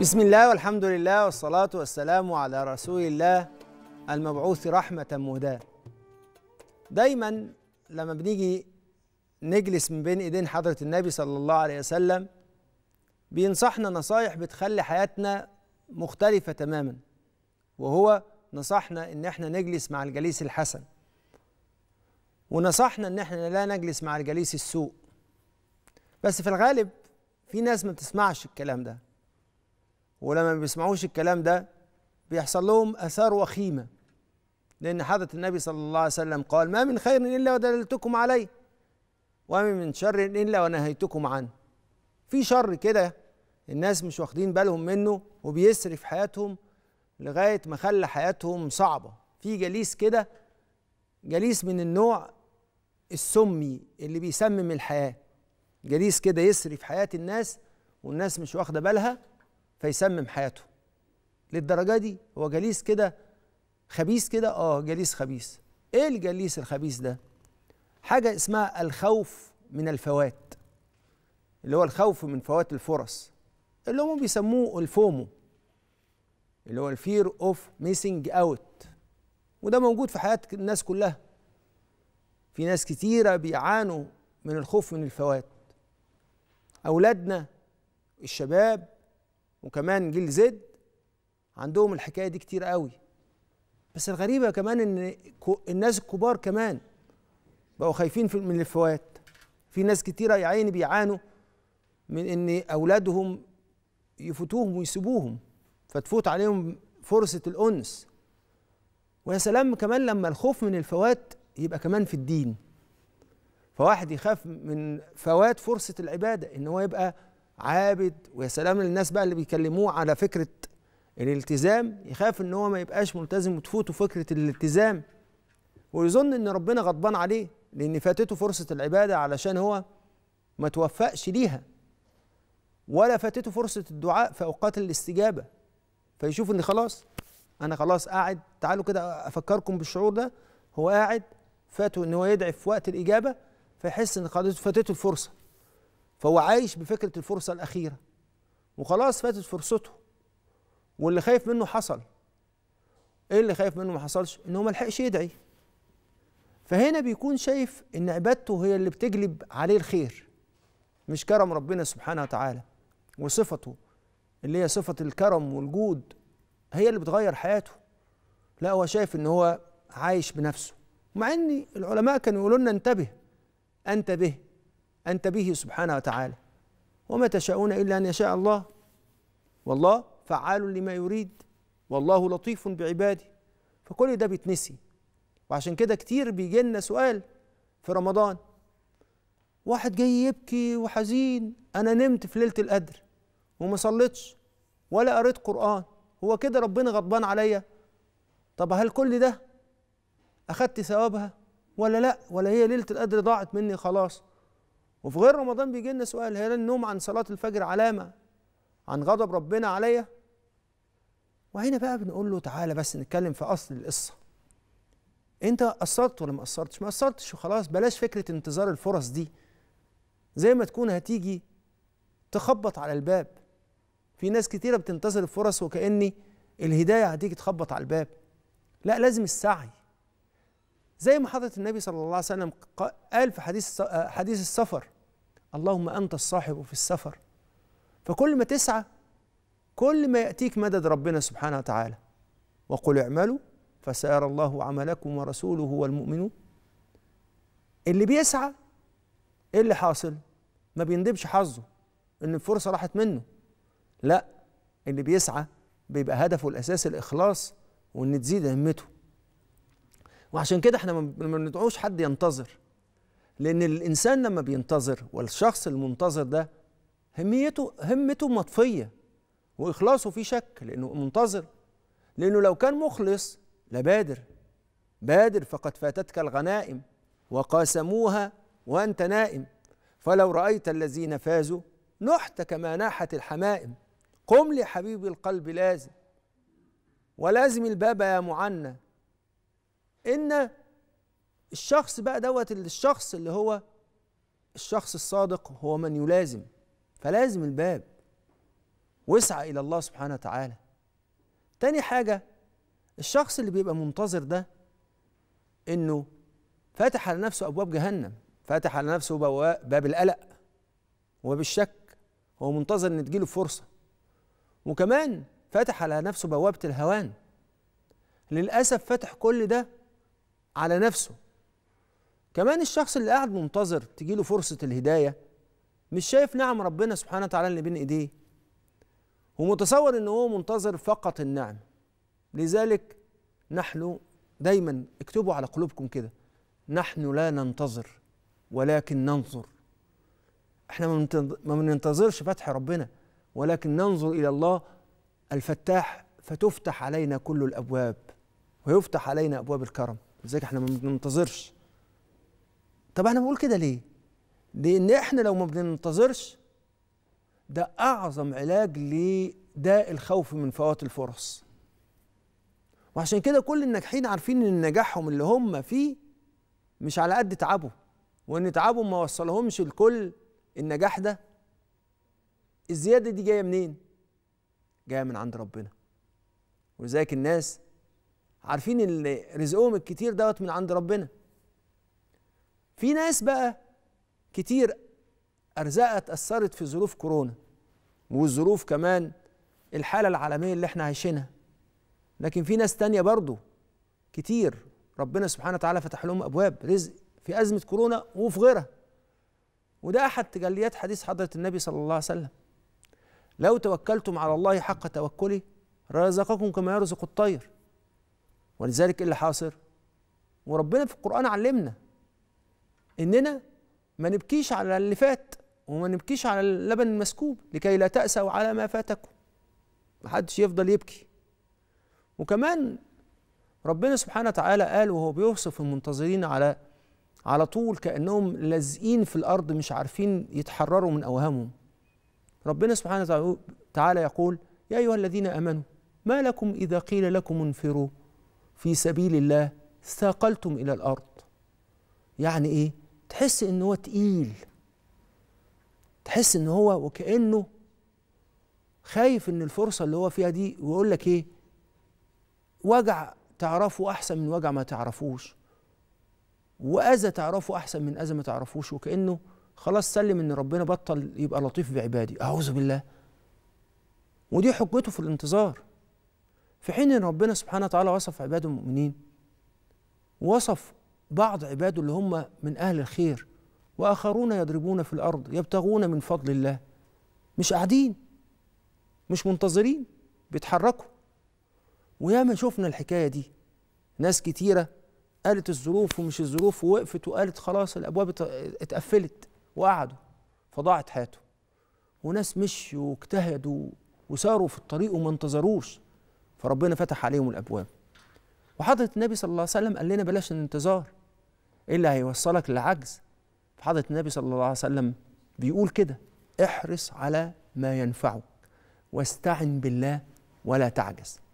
بسم الله والحمد لله والصلاة والسلام على رسول الله المبعوث رحمة مهداة دايما لما بنيجي نجلس من بين ايدين حضرة النبي صلى الله عليه وسلم بينصحنا نصايح بتخلي حياتنا مختلفة تماما وهو نصحنا ان احنا نجلس مع الجليس الحسن ونصحنا ان احنا لا نجلس مع الجليس السوء بس في الغالب في ناس ما بتسمعش الكلام ده ولما ما بيسمعوش الكلام ده بيحصل لهم اثار وخيمه لان حضره النبي صلى الله عليه وسلم قال ما من خير الا ودللتكم عليه وما من شر الا ونهيتكم عنه في شر كده الناس مش واخدين بالهم منه وبيسري في حياتهم لغايه ما خلى حياتهم صعبه في جليس كده جليس من النوع السمي اللي بيسمم الحياه جليس كده يسري في حياه الناس والناس مش واخده بالها فيسمم حياته للدرجه دي هو جليس كده خبيث كده اه جليس خبيث ايه الجليس الخبيث ده حاجه اسمها الخوف من الفوات اللي هو الخوف من فوات الفرص اللي هم بيسموه الفومو اللي هو الفير اوف ميسنج اوت وده موجود في حياه الناس كلها في ناس كتيره بيعانوا من الخوف من الفوات اولادنا الشباب وكمان جيل زد عندهم الحكايه دي كتير قوي بس الغريبه كمان ان الناس الكبار كمان بقوا خايفين من الفوات في ناس كتيره يا عيني بيعانوا من ان اولادهم يفوتوهم ويسيبوهم فتفوت عليهم فرصه الانس ويا سلام كمان لما الخوف من الفوات يبقى كمان في الدين فواحد يخاف من فوات فرصه العباده ان هو يبقى عابد ويا سلام للناس بقى اللي بيكلموه على فكره الالتزام يخاف ان هو ما يبقاش ملتزم وتفوته فكره الالتزام ويظن ان ربنا غضبان عليه لان فاتته فرصه العباده علشان هو ما توفقش ليها ولا فاتته فرصه الدعاء في اوقات الاستجابه فيشوف ان خلاص انا خلاص قاعد تعالوا كده افكركم بالشعور ده هو قاعد فاته ان هو يدعي في وقت الاجابه فيحس ان خلاص فاتته الفرصه فهو عايش بفكره الفرصه الاخيره وخلاص فاتت فرصته واللي خايف منه حصل ايه اللي خايف منه ما حصلش إنه هو ما لحقش يدعي فهنا بيكون شايف ان عبادته هي اللي بتجلب عليه الخير مش كرم ربنا سبحانه وتعالى وصفته اللي هي صفه الكرم والجود هي اللي بتغير حياته لا هو شايف ان هو عايش بنفسه مع ان العلماء كانوا يقولوا لنا انتبه انتبه أنت به سبحانه وتعالى وما تشاءون إلا أن يشاء الله والله فعال لما يريد والله لطيف بعباده فكل ده بيتنسي وعشان كده كتير بيجي لنا سؤال في رمضان واحد جاي يبكي وحزين أنا نمت في ليلة القدر وما صليتش ولا قريت قرآن هو كده ربنا غضبان عليا طب هل كل ده أخدت ثوابها ولا لا ولا هي ليلة القدر ضاعت مني خلاص وفي غير رمضان بيجي لنا سؤال هل النوم عن صلاة الفجر علامة عن غضب ربنا عليا وهنا بقى بنقول له تعالى بس نتكلم في أصل القصة أنت قصرت ولا ما قصرتش ما قصرتش وخلاص بلاش فكرة انتظار الفرص دي زي ما تكون هتيجي تخبط على الباب في ناس كتيرة بتنتظر الفرص وكأني الهداية هتيجي تخبط على الباب لا لازم السعي زي ما حضرة النبي صلى الله عليه وسلم قال في حديث آه، حديث السفر اللهم أنت الصاحب في السفر فكل ما تسعى كل ما يأتيك مدد ربنا سبحانه وتعالى وقل اعملوا فسيرى الله عملكم ورسوله والمؤمنون اللي بيسعى ايه اللي حاصل ما بيندبش حظه ان الفرصه راحت منه لا اللي بيسعى بيبقى هدفه الاساسي الاخلاص وان تزيد همته وعشان كده احنا ما بندعوش حد ينتظر لان الانسان لما بينتظر والشخص المنتظر ده هميته همته مطفيه واخلاصه في شك لانه منتظر لانه لو كان مخلص لبادر بادر فقد فاتتك الغنائم وقاسموها وانت نائم فلو رايت الذين فازوا نحت كما ناحت الحمائم قم لحبيب القلب لازم ولازم الباب يا معنى ان الشخص بقى دوت الشخص اللي هو الشخص الصادق هو من يلازم فلازم الباب واسعى الى الله سبحانه وتعالى تاني حاجه الشخص اللي بيبقى منتظر ده انه فاتح على نفسه ابواب جهنم فاتح على نفسه باب القلق وباب الشك هو منتظر ان تجيله فرصه وكمان فاتح على نفسه بوابه الهوان للاسف فتح كل ده على نفسه كمان الشخص اللي قاعد منتظر تجي له فرصة الهداية مش شايف نعم ربنا سبحانه وتعالى اللي بين ايديه ومتصور ان هو منتظر فقط النعم لذلك نحن دايما اكتبوا على قلوبكم كده نحن لا ننتظر ولكن ننظر احنا ما بننتظرش فتح ربنا ولكن ننظر الى الله الفتاح فتفتح علينا كل الابواب ويفتح علينا ابواب الكرم ازيك احنا ما بننتظرش طب انا بقول كده ليه لان احنا لو ما بننتظرش ده اعظم علاج لداء الخوف من فوات الفرص وعشان كده كل الناجحين عارفين ان نجاحهم اللي هم فيه مش على قد تعبه وان تعبه ما وصلهمش لكل النجاح ده الزياده دي جايه منين جايه من عند ربنا ولذلك الناس عارفين ان رزقهم الكتير دوت من عند ربنا في ناس بقى كتير ارزاقها اتاثرت في ظروف كورونا والظروف كمان الحاله العالميه اللي احنا عايشينها لكن في ناس تانية برضو كتير ربنا سبحانه وتعالى فتح لهم ابواب رزق في ازمه كورونا وفي غيرها وده احد تجليات حديث حضره النبي صلى الله عليه وسلم لو توكلتم على الله حق توكله رزقكم كما يرزق الطير ولذلك ايه اللي حاصل وربنا في القرآن علمنا إننا ما نبكيش على اللي فات وما نبكيش على اللبن المسكوب لكي لا تأسوا على ما فاتكم محدش يفضل يبكي وكمان ربنا سبحانه وتعالى قال وهو بيوصف المنتظرين على على طول كأنهم لازقين في الأرض مش عارفين يتحرروا من أوهامهم ربنا سبحانه وتعالى يقول يا أيها الذين آمنوا ما لكم إذا قيل لكم انفروا في سبيل الله ثاقلتم إلى الأرض يعني إيه؟ تحس إن هو تقيل تحس إن هو وكأنه خايف إن الفرصة اللي هو فيها دي ويقول لك إيه؟ وجع تعرفه أحسن من وجع ما تعرفوش وأذى تعرفه أحسن من أذى ما تعرفوش وكأنه خلاص سلم إن ربنا بطل يبقى لطيف بعبادي أعوذ بالله ودي حجته في الانتظار في حين ان ربنا سبحانه وتعالى وصف عباده المؤمنين وصف بعض عباده اللي هم من اهل الخير واخرون يضربون في الارض يبتغون من فضل الله مش قاعدين مش منتظرين بيتحركوا وياما شفنا الحكايه دي ناس كتيره قالت الظروف ومش الظروف ووقفت وقالت خلاص الابواب اتقفلت وقعدوا فضاعت حياته وناس مشوا واجتهدوا وساروا في الطريق وما انتظروش فربنا فتح عليهم الابواب وحضرة النبي صلى الله عليه وسلم قال لنا بلاش الانتظار ايه اللي هيوصلك للعجز فحضرة النبي صلى الله عليه وسلم بيقول كده احرص على ما ينفعك واستعن بالله ولا تعجز